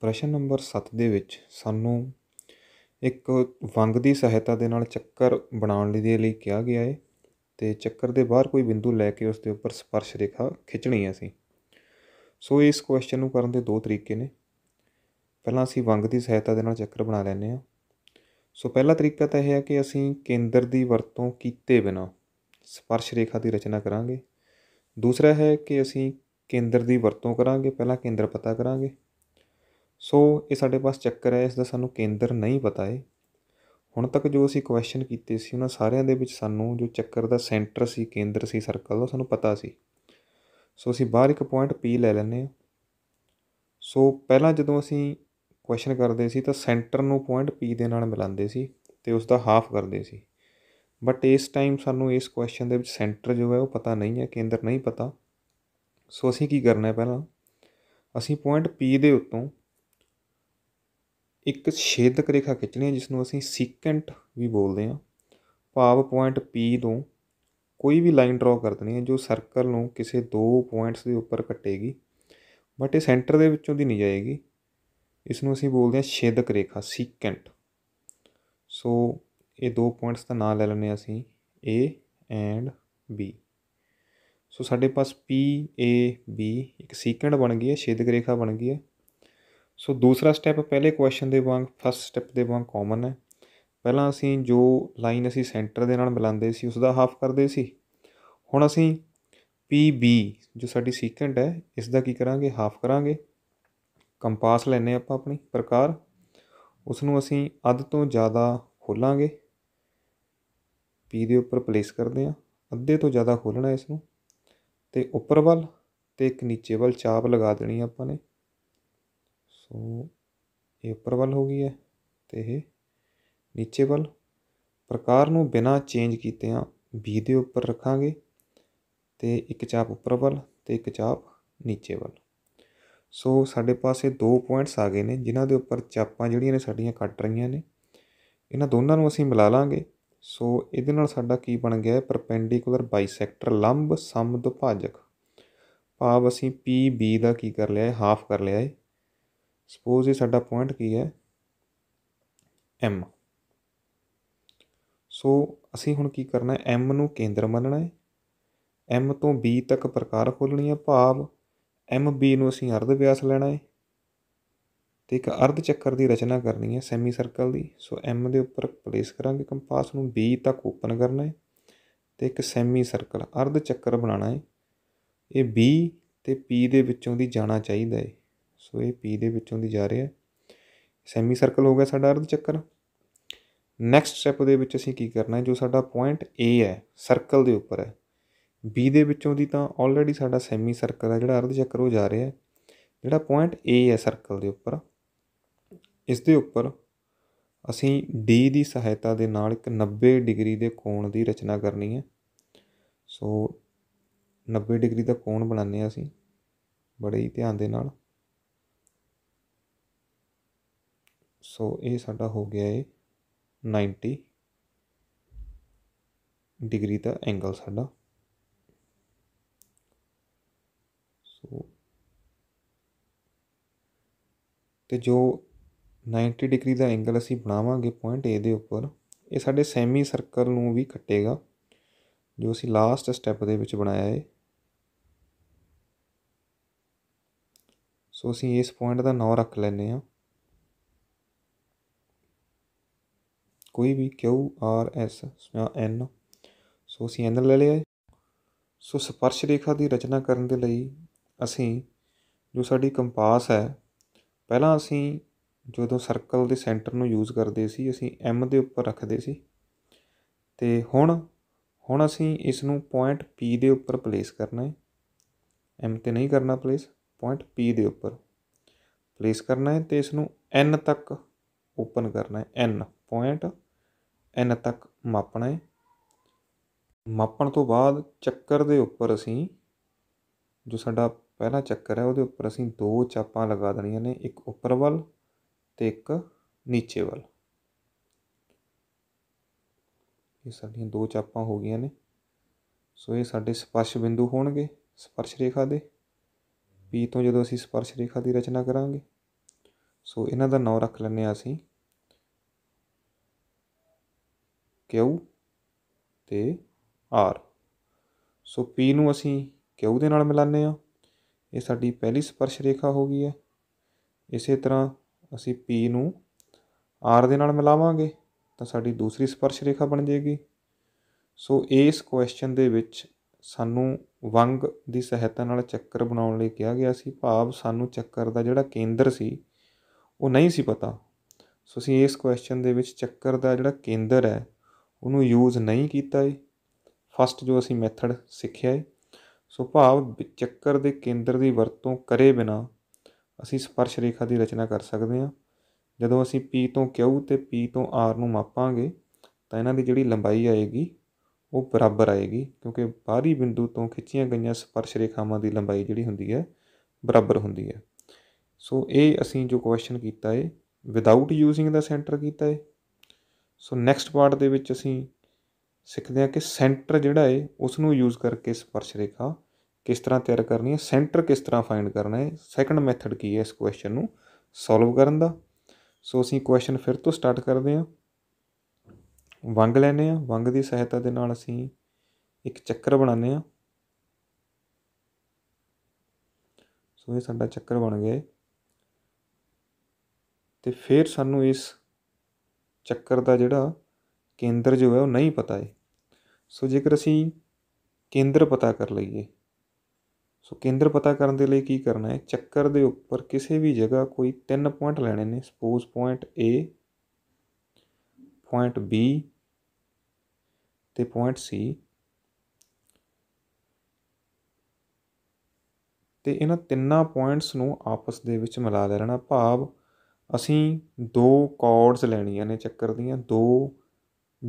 ਪ੍ਰਸ਼ਨ ਨੰਬਰ 7 ਦੇ ਵਿੱਚ ਸਾਨੂੰ ਇੱਕ ਵੰਗ ਦੀ ਸਹਾਇਤਾ ਦੇ ਨਾਲ ਚੱਕਰ ਬਣਾਉਣ ਲਈ ਦੇ ਲਈ ਕਿਹਾ ਗਿਆ ਹੈ ਤੇ ਚੱਕਰ ਦੇ ਬਾਹਰ ਕੋਈ ਬਿੰਦੂ ਲੈ ਕੇ ਉਸ ਦੇ ਉੱਪਰ ਸਪਰਸ਼ ਰੇਖਾ ਖਿੱਚਣੀ ਹੈ ਅਸੀਂ ਸੋ ਇਸ ਕੁਐਸਚਨ ਨੂੰ ਕਰਨ ਦੇ ਦੋ ਤਰੀਕੇ ਨੇ ਪਹਿਲਾਂ ਅਸੀਂ ਵੰਗ ਦੀ ਸਹਾਇਤਾ ਦੇ ਨਾਲ ਚੱਕਰ ਬਣਾ ਲੈਨੇ ਆ ਸੋ ਪਹਿਲਾ ਤਰੀਕਾ ਤਾਂ ਇਹ ਹੈ ਕਿ ਅਸੀਂ ਕੇਂਦਰ ਦੀ ਵਰਤੋਂ ਕੀਤੇ ਬਿਨਾ ਸਪਰਸ਼ ਰੇਖਾ ਦੀ ਰਚਨਾ ਕਰਾਂਗੇ ਦੂਸਰਾ ਹੈ ਕਿ ਅਸੀਂ ਕੇਂਦਰ ਦੀ ਵਰਤੋਂ ਕਰਾਂਗੇ ਪਹਿਲਾਂ ਕੇਂਦਰ ਪਤਾ ਕਰਾਂਗੇ ਸੋ ਇਹ ਸਾਡੇ ਪਾਸ ਚੱਕਰ ਹੈ ਇਸ ਦਾ ਸਾਨੂੰ ਕੇਂਦਰ ਨਹੀਂ ਪਤਾ ਹੈ ਹੁਣ ਤੱਕ ਜੋ ਅਸੀਂ ਕੁਐਸਚਨ ਕੀਤੇ ਸੀ ਉਹਨਾਂ ਸਾਰਿਆਂ ਦੇ ਵਿੱਚ ਸਾਨੂੰ ਜੋ ਚੱਕਰ ਦਾ ਸੈਂਟਰ ਸੀ ਕੇਂਦਰ ਸੀ ਸਰਕਲ ਦਾ ਸਾਨੂੰ ਪਤਾ ਸੀ ਸੋ ਅਸੀਂ ਬਾਹਰ ਇੱਕ ਪੁਆਇੰਟ P ਲੈ ਲੈਨੇ ਆ ਸੋ ਪਹਿਲਾਂ ਜਦੋਂ ਅਸੀਂ ਕੁਐਸਚਨ ਕਰਦੇ ਸੀ ਤਾਂ ਸੈਂਟਰ ਨੂੰ ਪੁਆਇੰਟ P ਦੇ ਨਾਲ ਮਿਲਾਉਂਦੇ ਸੀ ਤੇ ਉਸ ਦਾ ਹਾਫ ਕਰਦੇ ਸੀ ਬਟ ਇਸ ਟਾਈਮ ਸਾਨੂੰ ਇਸ ਕੁਐਸਚਨ ਦੇ ਵਿੱਚ ਸੈਂਟਰ ਜੋ ਹੈ ਉਹ ਪਤਾ ਨਹੀਂ ਹੈ ਕੇਂਦਰ ਨਹੀਂ ਪਤਾ ਸੋ ਅਸੀਂ ਕੀ ਕਰਨਾ ਹੈ ਪਹਿਲਾਂ ਅਸੀਂ ਪੁਆਇੰਟ P ਦੇ ਉੱਤੋਂ ਇੱਕ ਛੇਦਕ ਰੇਖਾ ਖਿੱਚਣੀ ਹੈ ਜਿਸ ਨੂੰ ਅਸੀਂ ਸੀਕੈਂਟ ਵੀ ਬੋਲਦੇ ਹਾਂ ਭਾਵ ਪੁਆਇੰਟ P ਤੋਂ ਕੋਈ ਵੀ ਲਾਈਨ ਡਰਾ ਕਰ ਦੇਣੀ ਹੈ ਜੋ ਸਰਕਲ ਨੂੰ ਕਿਸੇ ਦੋ ਪੁਆਇੰਟਸ ਦੇ ਉੱਪਰ ਕੱਟੇਗੀ ਬਟ ਇਹ ਸੈਂਟਰ ਦੇ ਵਿੱਚੋਂ ਦੀ ਨਹੀਂ ਜਾਏਗੀ ਇਸ ਨੂੰ ਅਸੀਂ ਬੋਲਦੇ ਹਾਂ ਛੇਦਕ ਰੇਖਾ ਸੀਕੈਂਟ ਸੋ ਇਹ ਦੋ ਪੁਆਇੰਟਸ ਦਾ ਨਾਮ ਲੈ ਲੈਣੇ ਅਸੀਂ A ਐਂਡ B ਸੋ ਸਾਡੇ ਪਾਸ P A B ਇੱਕ ਸੀਕੈਂਟ ਬਣ ਗਈ ਹੈ ਛੇਦਕ ਰੇਖਾ ਬਣ ਗਈ ਹੈ ਸੋ ਦੂਸਰਾ ਸਟੈਪ ਪਹਿਲੇ ਕੁਐਸਚਨ ਦੇ ਵਾਂਗ ਫਸਟ ਸਟੈਪ ਦੇ ਵਾਂਗ ਕਾਮਨ ਹੈ ਪਹਿਲਾਂ ਅਸੀਂ ਜੋ ਲਾਈਨ ਅਸੀਂ ਸੈਂਟਰ ਦੇ ਨਾਲ ਮਿਲਾਉਂਦੇ ਸੀ ਉਸ ਦਾ ਹਾਫ ਕਰਦੇ ਸੀ ਹੁਣ ਅਸੀਂ PB ਜੋ ਸਾਡੀ ਸੀਕੈਂਟ ਹੈ ਇਸ ਦਾ ਕੀ ਕਰਾਂਗੇ ਹਾਫ ਕਰਾਂਗੇ ਕੰਪਾਸ ਲੈਨੇ ਆਪਾਂ ਆਪਣੀ ਪ੍ਰਕਾਰ ਉਸ ਨੂੰ ਅਸੀਂ ਅੱਧ ਤੋਂ ਜ਼ਿਆਦਾ ਖੋਲਾਂਗੇ P ਦੇ ਉੱਪਰ ਪਲੇਸ ਕਰਦੇ ਆ ਅੱਧੇ ਤੋਂ ਜ਼ਿਆਦਾ ਖੋਲਣਾ ਇਸ ਨੂੰ ਤੇ ਉੱਪਰ ਵੱਲ ਤੇ ਇੱਕ ਨੀਚੇ ਵੱਲ ਚਾਪ ਲਗਾ ਦੇਣੀ ਆਪਾਂ ਨੇ ਸੋ ਇਹ ਉੱਪਰ ਵੱਲ ਹੋ ਗਈ ਹੈ ਤੇ ਇਹ ਨੀਚੇ ਵੱਲ ਪ੍ਰਕਾਰ ਨੂੰ ਬਿਨਾ ਚੇਂਜ ਕੀਤੇ ਆ b ਦੇ ਉੱਪਰ ਰੱਖਾਂਗੇ ਤੇ ਇੱਕ ਚਾਪ ਉੱਪਰ ਵੱਲ ਤੇ ਇੱਕ ਚਾਪ ਨੀਚੇ ਵੱਲ ਸੋ ਸਾਡੇ ਪਾਸੇ ਦੋ ਪੁਆਇੰਟਸ ਆ ਗਏ ਨੇ ਜਿਨ੍ਹਾਂ ਦੇ ਉੱਪਰ ਚਾਪਾਂ ਜਿਹੜੀਆਂ ਨੇ ਸਾਡੀਆਂ ਕੱਟ ਰਹੀਆਂ ਨੇ ਇਹਨਾਂ ਦੋਨਾਂ ਨੂੰ ਅਸੀਂ ਮਿਲਾ ਲਾਂਗੇ ਸੋ ਇਹਦੇ ਨਾਲ ਸਾਡਾ ਕੀ ਬਣ ਗਿਆ ਹੈ ਪਰਪੈਂਡੀਕੂਲਰ ਬਾਈਸੈਕਟਰ ਲੰਬ ਸਮਦੁਭਾਜਕ ਭਾਵ ਅਸੀਂ PB ਦਾ ਕੀ ਕਰ ਲਿਆ ਹੈ ਹਾਫ ਕਰ ਲਿਆ ਹੈ ਸਪੋਜ਼ ਇਹ ਸਾਡਾ ਪੁਆਇੰਟ ਕੀ ਹੈ m ਸੋ ਅਸੀਂ ਹੁਣ ਕੀ ਕਰਨਾ ਹੈ m ਨੂੰ ਕੇਂਦਰ ਮੰਨਣਾ ਹੈ m ਤੋਂ b ਤੱਕ ਪ੍ਰਕਾਰ ਖੋਲਣੀ ਹੈ ਭਾਵ mb ਨੂੰ ਅਸੀਂ ਅਰਧ ਵਿਆਸ ਲੈਣਾ ਹੈ ਤੇ ਇੱਕ ਅਰਧ ਚੱਕਰ ਦੀ ਰਚਨਾ ਕਰਨੀ ਹੈ ਸੈਮੀ ਸਰਕਲ ਦੀ ਸੋ m ਦੇ ਉੱਪਰ ਪਲੇਸ ਕਰਾਂਗੇ ਕੰਪਾਸ ਨੂੰ b ਤੱਕ ਓਪਨ ਕਰਨਾ ਹੈ ਤੇ ਇੱਕ ਸੈਮੀ ਸਰਕਲ ਅਰਧ ਚੱਕਰ ਬਣਾਉਣਾ ਹੈ ਇਹ b ਤੇ p ਦੇ ਵਿੱਚੋਂ ਦੀ ਜਾਣਾ ਚਾਹੀਦਾ ਹੈ ਸੋ ਇਹ P ਦੇ ਵਿੱਚੋਂ ਦੀ ਜਾ ਰਿਹਾ ਹੈ ਸੈਮੀ ਸਰਕਲ ਹੋ ਗਿਆ ਸਾਡਾ ਅਰਧ ਚੱਕਰ ਨੈਕਸਟ ਸਟੈਪ ਦੇ ਵਿੱਚ ਅਸੀਂ ਕੀ ਕਰਨਾ ਹੈ ਜੋ ਸਾਡਾ ਪੁਆਇੰਟ A ਹੈ ਸਰਕਲ ਦੇ ਉੱਪਰ ਹੈ B ਦੇ ਵਿੱਚੋਂ ਦੀ ਤਾਂ ਆਲਰੇਡੀ ਸਾਡਾ ਸੈਮੀ ਸਰਕਲ ਹੈ ਜਿਹੜਾ ਅਰਧ ਚੱਕਰ ਉਹ ਜਾ ਰਿਹਾ ਹੈ ਜਿਹੜਾ ਪੁਆਇੰਟ A ਹੈ ਸਰਕਲ ਦੇ ਉੱਪਰ ਇਸ ਦੇ ਉੱਪਰ ਅਸੀਂ D ਦੀ ਸਹਾਇਤਾ ਦੇ ਨਾਲ ਇੱਕ 90 ਡਿਗਰੀ ਦੇ ਕੋਣ ਦੀ ਰਚਨਾ ਕਰਨੀ ਹੈ ਸੋ 90 ਡਿਗਰੀ ਦਾ ਕੋਣ ਬਣਾਉਂਦੇ ਆ ਅਸੀਂ ਬੜੇ ਹੀ ਧਿਆਨ ਦੇ ਨਾਲ ਸੋ ਇਹ ਸਾਡਾ ਹੋ ਗਿਆ ਏ 90 ਡਿਗਰੀ ਦਾ ਐਂਗਲ ਸਾਡਾ ਸੋ ਤੇ ਜੋ 90 ਡਿਗਰੀ ਦਾ ਐਂਗਲ ਅਸੀਂ ਬਣਾਵਾਂਗੇ ਪੁਆਇੰਟ A ਦੇ ਉੱਪਰ ਇਹ ਸਾਡੇ ਸੈਮੀ ਸਰਕਲ ਨੂੰ ਵੀ ਕੱਟੇਗਾ ਜੋ ਅਸੀਂ ਲਾਸਟ ਸਟੈਪ ਦੇ ਵਿੱਚ ਬਣਾਇਆ ਹੈ ਸੋ ਅਸੀਂ ਇਸ ਪੁਆਇੰਟ ਦਾ ਨਾਮ ਰੱਖ ਲੈਨੇ ਆ ਕੋਈ ਵੀ Q R S ਜਾਂ N ਸੋ ਅਸੀਂ ਐਨ ਲੈ ਲਿਆ ਸੋ ਸਪਰਸ਼ ਰੇਖਾ ਦੀ ਰਚਨਾ ਕਰਨ ਦੇ ਲਈ ਅਸੀਂ ਜੋ ਸਾਡੀ ਕੰਪਾਸ ਹੈ ਪਹਿਲਾਂ ਅਸੀਂ ਜਦੋਂ ਸਰਕਲ ਦੇ ਸੈਂਟਰ ਨੂੰ ਯੂਜ਼ ਕਰਦੇ ਸੀ ਅਸੀਂ M ਦੇ ਉੱਪਰ ਰੱਖਦੇ ਸੀ ਤੇ ਹੁਣ ਹੁਣ ਅਸੀਂ ਇਸ ਨੂੰ ਪੁਆਇੰਟ P ਦੇ ਉੱਪਰ ਪਲੇਸ ਕਰਨਾ ਹੈ M ਤੇ ਨਹੀਂ ਕਰਨਾ ਪਲੇਸ ਪੁਆਇੰਟ P ਦੇ ਉੱਪਰ ਪਲੇਸ ਕਰਨਾ ਹੈ ਤੇ ਇਸ ਨੂੰ N ਤੱਕ ਓਪਨ ਕਰਨਾ ਹੈ N ਪੁਆਇੰਟ ਐਨ ਤੱਕ ਮਾਪਣਾ ਹੈ ਮਾਪਣ ਤੋਂ ਬਾਅਦ ਚੱਕਰ ਦੇ ਉੱਪਰ ਅਸੀਂ ਜੋ ਸਾਡਾ ਪਹਿਲਾ ਚੱਕਰ ਹੈ ਉਹਦੇ ਉੱਪਰ ਅਸੀਂ ਦੋ ਚਾਪਾਂ ਲਗਾ ਦੇਣੀਆਂ ਨੇ ਇੱਕ ਉੱਪਰ ਵੱਲ ਤੇ ਇੱਕ ਨੀਚੇ ਵੱਲ ਇਹ ਸਾਡੀਆਂ ਦੋ ਚਾਪਾਂ ਹੋ ਗਈਆਂ ਨੇ ਸੋ ਇਹ ਸਾਡੇ ਸਪਰਸ਼ ਬਿੰਦੂ ਹੋਣਗੇ ਸਪਰਸ਼ ਰੇਖਾ ਦੇ P ਤੋਂ ਜਦੋਂ ਅਸੀਂ ਸਪਰਸ਼ ਰੇਖਾ ਦੀ ਰਚਨਾ ਕਰਾਂਗੇ ਸੋ ਇਹਨਾਂ ਦਾ ਨਾਮ ਰੱਖ ਲੈਨੇ ਆ ਅਸੀਂ Q ਤੇ ਆਰ ਸੋ ਪੀ ਨੂੰ ਅਸੀਂ Q ਦੇ ਨਾਲ ਮਿਲਾਉਂਦੇ ਆ ਇਹ ਸਾਡੀ ਪਹਿਲੀ ਸਪਰਸ਼ ਰੇਖਾ ਹੋ ਗਈ ਹੈ ਇਸੇ ਤਰ੍ਹਾਂ ਅਸੀਂ ਪੀ ਨੂੰ ਆਰ ਦੇ ਨਾਲ ਮਿਲਾਵਾਂਗੇ ਤਾਂ ਸਾਡੀ ਦੂਸਰੀ ਸਪਰਸ਼ ਰੇਖਾ ਬਣ ਜਾਏਗੀ ਸੋ ਇਸ ਕੁਐਸਚਨ ਦੇ ਵਿੱਚ ਸਾਨੂੰ ਵੰਗ ਦੀ ਸਹਾਇਤਾ ਨਾਲ ਚੱਕਰ ਬਣਾਉਣ ਲਈ ਕਿਹਾ ਗਿਆ ਸੀ ਭਾਵ ਸਾਨੂੰ ਚੱਕਰ ਦਾ ਜਿਹੜਾ ਕੇਂਦਰ ਸੀ ਉਹ ਨਹੀਂ ਸੀ ਪਤਾ ਸੋ ਅਸੀਂ ਇਸ ਕੁਐਸਚਨ ਦੇ ਵਿੱਚ ਚੱਕਰ ਦਾ ਜਿਹੜਾ ਕੇਂਦਰ ਹੈ ਉਹਨੂੰ ਯੂਜ਼ ਨਹੀਂ ਕੀਤਾ ਏ ਫਸਟ ਜੋ ਅਸੀਂ ਮੈਥਡ ਸਿੱਖਿਆ ਏ ਸੋ ਭਾਵ ਚੱਕਰ ਦੇ ਕੇਂਦਰ ਦੀ ਵਰਤੋਂ ਕਰੇ ਬਿਨਾ ਅਸੀਂ ਸਪਰਸ਼ ਰੇਖਾ ਦੀ ਰਚਨਾ ਕਰ ਸਕਦੇ ਹਾਂ ਜਦੋਂ ਅਸੀਂ P ਤੋਂ Q ਤੇ P ਤੋਂ R ਨੂੰ ਮਾਪਾਂਗੇ ਤਾਂ ਇਹਨਾਂ ਦੀ ਜਿਹੜੀ ਲੰਬਾਈ ਆਏਗੀ ਉਹ ਬਰਾਬਰ ਆਏਗੀ ਕਿਉਂਕਿ ਬਾਹਰੀ ਬਿੰਦੂ ਤੋਂ ਖਿੱਚੀਆਂ ਗਈਆਂ ਸਪਰਸ਼ ਰੇਖਾਵਾਂ ਦੀ ਲੰਬਾਈ ਜਿਹੜੀ ਹੁੰਦੀ ਹੈ ਬਰਾਬਰ ਹੁੰਦੀ ਹੈ ਸੋ ਇਹ ਅਸੀਂ ਜੋ ਕੁਐਸਚਨ ਕੀਤਾ ਹੈ ਵਿਦਆਊਟ ਯੂਜ਼ਿੰਗ ਦਾ ਸੈਂਟਰ ਕੀਤਾ ਹੈ ਸੋ ਨੈਕਸਟ ਪਾਰਟ ਦੇ ਵਿੱਚ ਅਸੀਂ ਸਿੱਖਦੇ ਹਾਂ ਕਿ ਸੈਂਟਰ ਜਿਹੜਾ ਹੈ ਉਸ ਨੂੰ ਯੂਜ਼ ਕਰਕੇ ਸਪਰਸ਼ ਰੇਖਾ ਕਿਸ ਤਰ੍ਹਾਂ ਤਿਆਰ ਕਰਨੀ ਹੈ ਸੈਂਟਰ ਕਿਸ ਤਰ੍ਹਾਂ ਫਾਈਂਡ ਕਰਨਾ ਹੈ ਸੈਕੰਡ ਮੈਥਡ ਕੀ ਹੈ ਇਸ ਕੁਐਸਚਨ ਨੂੰ ਸੋਲਵ ਕਰਨ ਦਾ ਸੋ ਅਸੀਂ ਕੁਐਸਚਨ ਫਿਰ ਤੋਂ ਸਟਾਰਟ ਕਰਦੇ ਹਾਂ ਵੰਗ ਲੈਨੇ ਆ ਵੰਗ ਦੀ ਸਹਾਇਤਾ ਦੇ ਨਾਲ ਅਸੀਂ ਇੱਕ ਚੱਕਰ ਬਣਾਉਂਦੇ ਆ ਸੋ ਇਹ ਸਾਡਾ ਚੱਕਰ ਬਣ ਗਿਆ ਤੇ ਫਿਰ ਸਾਨੂੰ ਇਸ ਚੱਕਰ ਦਾ ਜਿਹੜਾ ਕੇਂਦਰ ਜੋ ਹੈ ਉਹ ਨਹੀਂ ਪਤਾ ਹੈ ਸੋ ਜੇਕਰ ਅਸੀਂ ਕੇਂਦਰ ਪਤਾ ਕਰ ਲਈਏ ਸੋ ਕੇਂਦਰ ਪਤਾ ਕਰਨ ਦੇ ਲਈ ਕੀ ਕਰਨਾ ਹੈ ਚੱਕਰ ਦੇ ਉੱਪਰ ਕਿਸੇ ਵੀ ਜਗ੍ਹਾ ਕੋਈ ਤਿੰਨ ਪੁਆਇੰਟ ਲੈਣੇ ਨੇ suppose point A point B ਤੇ ਪੁਆਇੰਟ C ਤੇ ਇਹਨਾਂ ਤਿੰਨਾਂ ਪੁਆਇੰਟਸ ਨੂੰ ਆਪਸ ਦੇ ਵਿੱਚ ਮਿਲਾ ਲੈਣਾ ਭਾਵ ਅਸੀਂ ਦੋ ਕਾਰਡਸ ਲੈਣੀਆਂ ਨੇ ਚੱਕਰ ਦੀਆਂ ਦੋ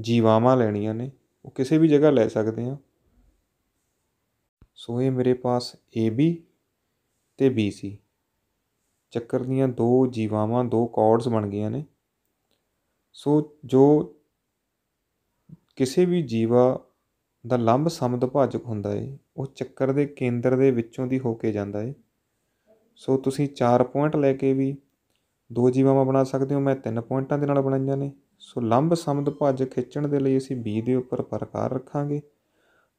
ਜੀਵਾਵਾਂ ਲੈਣੀਆਂ ਨੇ ਉਹ ਕਿਸੇ ਵੀ ਜਗ੍ਹਾ ਲੈ ਸਕਦੇ ਹਾਂ ਸੋ ਇਹ ਮੇਰੇ ਪਾਸ AB ਤੇ BC ਚੱਕਰ ਦੀਆਂ ਦੋ ਜੀਵਾਵਾਂ ਦੋ ਕਾਰਡਸ ਬਣ ਗਈਆਂ ਨੇ ਸੋ ਜੋ ਕਿਸੇ ਵੀ ਜੀਵਾ ਦਾ ਲੰਬ ਸਮਦ ਭਾਜਕ ਹੁੰਦਾ ਏ ਉਹ ਚੱਕਰ ਦੇ ਕੇਂਦਰ ਦੇ ਵਿੱਚੋਂ ਦੀ ਹੋ ਕੇ ਜਾਂਦਾ ਏ ਸੋ ਤੁਸੀਂ 4 ਪੁਆਇੰਟ ਲੈ ਕੇ ਵੀ ਦੋ ਜੀਵਾਵਾਂ ਬਣਾ ਸਕਦੇ ਹੋ ਮੈਂ ਤਿੰਨ ਪੁਆਇੰਟਾਂ ਦੇ ਨਾਲ ਬਣਾਈਆਂ ਨੇ ਸੋ ਲੰਬ ਸਮਦ ਭਜ ਖਿੱਚਣ ਦੇ ਲਈ ਅਸੀਂ B ਦੇ ਉੱਪਰ ਪ੍ਰਕਾਰ ਰੱਖਾਂਗੇ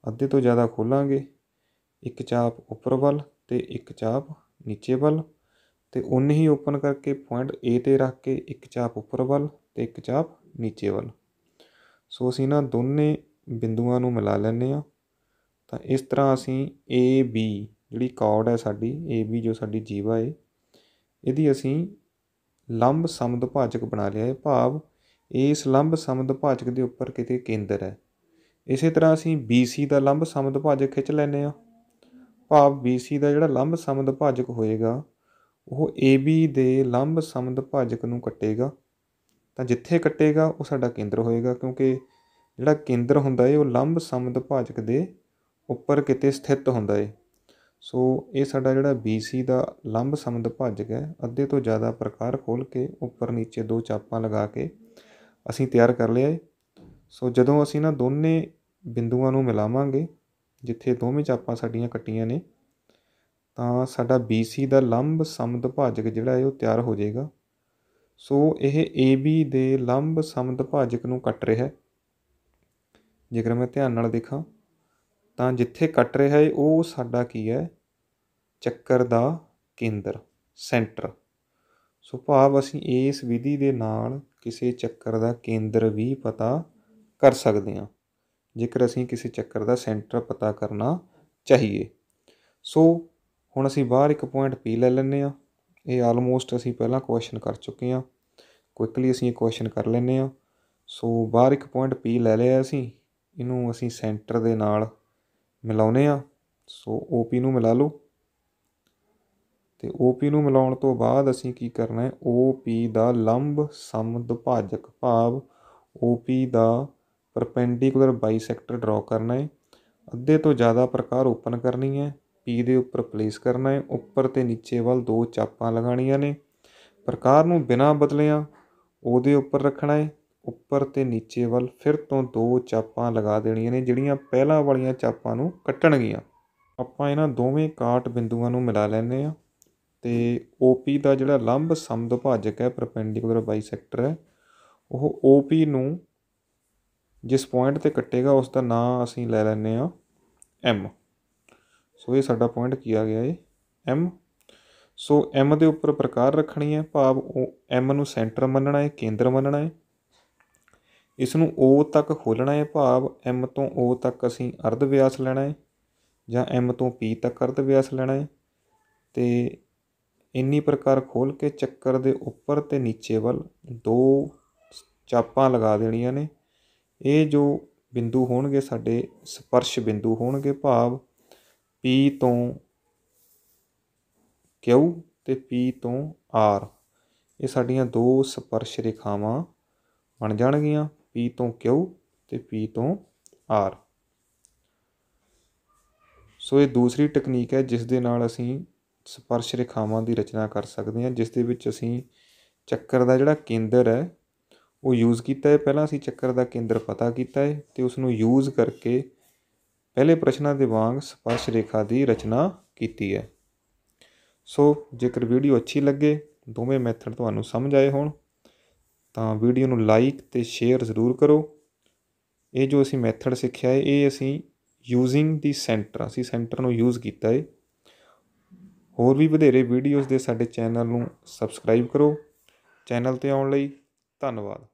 ਅੱਧੇ ਤੋਂ ਜ਼ਿਆਦਾ ਖੋਲਾਂਗੇ ਇੱਕ ਚਾਪ ਉੱਪਰ ਵੱਲ ਤੇ ਇੱਕ ਚਾਪ ਨੀਚੇ ਵੱਲ ਤੇ ਉਨ ਹੀ ਓਪਨ ਕਰਕੇ ਪੁਆਇੰਟ A ਤੇ ਰੱਖ ਕੇ ਇੱਕ ਚਾਪ ਉੱਪਰ ਵੱਲ ਤੇ ਇੱਕ ਚਾਪ ਨੀਚੇ ਵੱਲ ਸੋ ਅਸੀਂ ਨਾ ਦੋਨੇ ਬਿੰਦੂਆਂ ਨੂੰ ਮਿਲਾ ਲੈਂਦੇ ਆ ਤਾਂ ਇਸ ਤਰ੍ਹਾਂ ਅਸੀਂ AB ਜਿਹੜੀ ਕਾਰਡ ਹੈ ਸਾਡੀ AB ਜੋ ਸਾਡੀ ਜੀਵਾ ਹੈ ਇਹਦੀ ਅਸੀਂ ਲੰਬ ਸਮਦ ਭਾਜਕ ਬਣਾ ਲਿਆ ਹੈ ਭਾਵ ਇਸ ਲੰਬ ਸਮਦ ਭਾਜਕ ਦੇ ਉੱਪਰ ਕਿਤੇ ਕੇਂਦਰ ਹੈ ਇਸੇ ਤਰ੍ਹਾਂ ਅਸੀਂ BC ਦਾ ਲੰਬ ਸਮਦ ਭਾਜਕ ਖਿੱਚ ਲੈਨੇ ਆ ਭਾਵ BC ਦਾ ਜਿਹੜਾ ਲੰਬ ਸਮਦ ਭਾਜਕ ਹੋਏਗਾ ਉਹ AB ਦੇ ਲੰਬ ਸਮਦ ਭਾਜਕ ਨੂੰ ਕੱਟੇਗਾ ਤਾਂ ਜਿੱਥੇ ਕੱਟੇਗਾ ਉਹ ਸਾਡਾ ਕੇਂਦਰ ਹੋਏਗਾ ਕਿਉਂਕਿ ਜਿਹੜਾ ਕੇਂਦਰ ਹੁੰਦਾ ਹੈ ਉਹ ਲੰਬ ਸਮਦ ਭਾਜਕ ਦੇ ਉੱਪਰ ਕਿਤੇ ਸਥਿਤ ਹੁੰਦਾ ਹੈ ਸੋ ਇਹ ਸਾਡਾ ਜਿਹੜਾ BC ਦਾ ਲੰਬ ਸਮਦ ਭੱਜ ਗਿਆ ਅੱਧੇ ਤੋਂ ਜ਼ਿਆਦਾ ਪ੍ਰਕਾਰ ਖੋਲ ਕੇ ਉੱਪਰ ਨੀਚੇ ਦੋ ਚਾਪਾਂ ਲਗਾ ਕੇ ਅਸੀਂ ਤਿਆਰ ਕਰ ਲਿਆ ਸੋ ਜਦੋਂ ਅਸੀਂ ਨਾ ਦੋਨੇ ਬਿੰਦੂਆਂ ਨੂੰ ਮਿਲਾਵਾਂਗੇ ਜਿੱਥੇ ਦੋਵੇਂ ਚਾਪਾਂ ਸਾਡੀਆਂ ਕੱਟੀਆਂ ਨੇ ਤਾਂ ਸਾਡਾ BC ਦਾ ਲੰਬ ਸਮਦ ਭਾਜਕ ਜਿਹੜਾ ਹੈ ਉਹ ਤਿਆਰ ਹੋ ਜਾਏਗਾ ਸੋ ਇਹ AB ਦੇ ਲੰਬ ਸਮਦ ਭਾਜਕ ਨੂੰ ਕੱਟ ਰਿਹਾ ਹੈ ਜੇਕਰ ਮੈਂ ਧਿਆਨ ਨਾਲ ਦੇਖਾਂ ਤਾਂ ਜਿੱਥੇ ਕੱਟ ਰਿਹਾ ਹੈ ਉਹ ਸਾਡਾ ਕੀ ਹੈ ਚੱਕਰ ਦਾ ਕੇਂਦਰ ਸੈਂਟਰ ਸੋ ਭਾਵ ਅਸੀਂ ਇਸ ਵਿਧੀ ਦੇ ਨਾਲ ਕਿਸੇ ਚੱਕਰ ਦਾ ਕੇਂਦਰ ਵੀ ਪਤਾ ਕਰ ਸਕਦੇ ਹਾਂ ਜੇਕਰ ਅਸੀਂ ਕਿਸੇ ਚੱਕਰ ਦਾ ਸੈਂਟਰ ਪਤਾ ਕਰਨਾ ਚਾਹੀਏ ਸੋ ਹੁਣ ਅਸੀਂ ਬਾਹਰ ਇੱਕ ਪੁਆਇੰਟ ਪੀ ਲੈ ਲੈਨੇ ਆ ਇਹ ਆਲਮੋਸਟ ਅਸੀਂ ਪਹਿਲਾਂ ਕੁਐਸਚਨ ਕਰ ਚੁੱਕੇ ਆ ਕੁਇਕਲੀ ਅਸੀਂ ਇਹ ਕੁਐਸਚਨ ਕਰ ਲੈਨੇ ਆ ਸੋ ਬਾਹਰ ਇੱਕ ਪੁਆਇੰਟ ਪੀ ਲੈ ਲਿਆ ਅਸੀਂ ਇਹਨੂੰ ਅਸੀਂ ਸੈਂਟਰ ਦੇ ਨਾਲ ਮਿਲਾਉਨੇ ਆ ਸੋ OP ਨੂੰ ਮਿਲਾ ਲਓ ਤੇ OP ਨੂੰ ਮਿਲਾਉਣ ਤੋਂ ਬਾਅਦ ਅਸੀਂ ਕੀ ਕਰਨਾ ਹੈ OP ਦਾ ਲੰਬ ਸਮ ਦੁਭਾਜਕ ਭਾਵ OP ਦਾ ਪਰਪੈਂਡੀਕੂਲਰ ਬਾਈਸੈਕਟਰ ਡਰਾ ਕਰਨਾ ਹੈ ਅੱਧੇ ਤੋਂ ਜ਼ਿਆਦਾ ਪ੍ਰਕਾਰ ਓਪਨ ਕਰਨੀ ਹੈ P ਦੇ ਉੱਪਰ ਪਲੇਸ ਕਰਨਾ ਹੈ ਉੱਪਰ ਤੇ ਨੀਚੇ ਵੱਲ ਦੋ ਚਾਪਾਂ ਲਗਾਣੀਆਂ ਨੇ ਪ੍ਰਕਾਰ ਨੂੰ ਬਿਨਾਂ ਬਦਲਿਆਂ ਉਹਦੇ ਉੱਪਰ ਰੱਖਣਾ ਹੈ ਉੱਪਰ ਤੇ ਨੀਚੇ ਵੱਲ ਫਿਰ ਤੋਂ ਦੋ ਚਾਪਾਂ ਲਗਾ ਦੇਣੀਆਂ ਨੇ ਜਿਹੜੀਆਂ ਪਹਿਲਾਂ ਵਾਲੀਆਂ ਚਾਪਾਂ ਨੂੰ ਕੱਟਣਗੀਆਂ ਆਪਾਂ ਇਹਨਾਂ ਦੋਵੇਂ ਕਾਟ ਬਿੰਦੂਆਂ ਨੂੰ ਮਿਲਾ ਲੈਨੇ ਆ ਤੇ OP ਦਾ ਜਿਹੜਾ ਲੰਬ ਸਮਦੁਭਾਜਕ ਹੈ ਪਰਪੈਂਡੀਕੂਲਰ ਬਾਈਸੈਕਟਰ ਹੈ ਉਹ OP ਨੂੰ ਜਿਸ ਪੁਆਇੰਟ ਤੇ ਕੱਟੇਗਾ ਉਸ ਦਾ ਨਾਮ ਅਸੀਂ ਲੈ ਲੈਨੇ ਆ M ਸੋ ਇਹ ਸਾਡਾ ਪੁਆਇੰਟ ਕੀ ਆ ਗਿਆ ਏ M ਸੋ M ਦੇ ਉੱਪਰ ਪ੍ਰਕਾਰ ਰੱਖਣੀ ਹੈ ਭਾਵ ਉਹ M ਨੂੰ ਸੈਂਟਰ ਮੰਨਣਾ ਹੈ ਕੇਂਦਰ ਮੰਨਣਾ ਹੈ ਇਸ ਨੂੰ O ਤੱਕ ਖੋਲਣਾ ਹੈ ਭਾਵ M ਤੋਂ O ਤੱਕ ਅਸੀਂ ਅਰਧ ਵਿਆਸ ਲੈਣਾ ਹੈ ਜਾਂ M ਤੋਂ P ਤੱਕ ਅਰਧ ਵਿਆਸ ਲੈਣਾ ਹੈ ਤੇ ਇੰਨੀ ਪ੍ਰਕਾਰ ਖੋਲ ਕੇ ਚੱਕਰ ਦੇ ਉੱਪਰ ਤੇ ਨੀਚੇ ਵੱਲ ਦੋ ਚਾਪਾਂ ਲਗਾ ਦੇਣੀਆਂ ਨੇ ਇਹ ਜੋ ਬਿੰਦੂ ਹੋਣਗੇ ਸਾਡੇ ਸਪਰਸ਼ ਬਿੰਦੂ ਹੋਣਗੇ ਭਾਵ P ਤੋਂ Q ਤੇ P ਤੋਂ R ਇਹ ਸਾਡੀਆਂ ਦੋ ਸਪਰਸ਼ ਰੇਖਾਵਾਂ ਬਣ ਜਾਣਗੀਆਂ P ਤੋਂ Q ਤੇ P ਤੋਂ R ਸੋ ਇਹ ਦੂਸਰੀ ਟੈਕਨੀਕ ਹੈ ਜਿਸ ਦੇ ਨਾਲ ਅਸੀਂ ਸਪਰਸ਼ ਰੇਖਾਵਾਂ ਦੀ ਰਚਨਾ ਕਰ ਸਕਦੇ ਹਾਂ ਜਿਸ ਦੇ ਵਿੱਚ ਅਸੀਂ ਚੱਕਰ ਦਾ ਜਿਹੜਾ ਕੇਂਦਰ ਹੈ ਉਹ ਯੂਜ਼ ਕੀਤਾ ਹੈ ਪਹਿਲਾਂ ਅਸੀਂ ਚੱਕਰ ਦਾ ਕੇਂਦਰ ਪਤਾ ਕੀਤਾ ਹੈ ਤੇ ਉਸ ਨੂੰ ਯੂਜ਼ ਕਰਕੇ ਪਹਿਲੇ ਪ੍ਰਸ਼ਨਾਂ ਦੇ ਵਾਂਗ ਸਪਰਸ਼ ਰੇਖਾ ਦੀ ਰਚਨਾ ਕੀਤੀ ਹੈ ਸੋ ਜੇਕਰ ਵੀਡੀਓ ਅੱਛੀ ਲੱਗੇ ਦੋਵੇਂ ਮੈਥਡ ਤੁਹਾਨੂੰ ਸਮਝ ਆਏ ਹੋਣ ਤਾਂ ਵੀਡੀਓ ਨੂੰ ਲਾਈਕ ਤੇ ਸ਼ੇਅਰ ਜ਼ਰੂਰ ਕਰੋ ਇਹ ਜੋ ਅਸੀਂ ਮੈਥਡ ਸਿੱਖਿਆ ਹੈ ਇਹ ਅਸੀਂ ਯੂਜ਼ਿੰਗ ਦੀ ਸੈਂਟਰ ਅਸੀਂ ਸੈਂਟਰ ਨੂੰ ਯੂਜ਼ ਕੀਤਾ ਹੈ ਹੋਰ ਵੀ ਵਧੇਰੇ ਵੀਡੀਓਜ਼ ਦੇ ਸਾਡੇ ਚੈਨਲ ਨੂੰ ਸਬਸਕ੍ਰਾਈਬ ਕਰੋ ਚੈਨਲ ਤੇ ਆਉਣ ਲਈ ਧੰਨਵਾਦ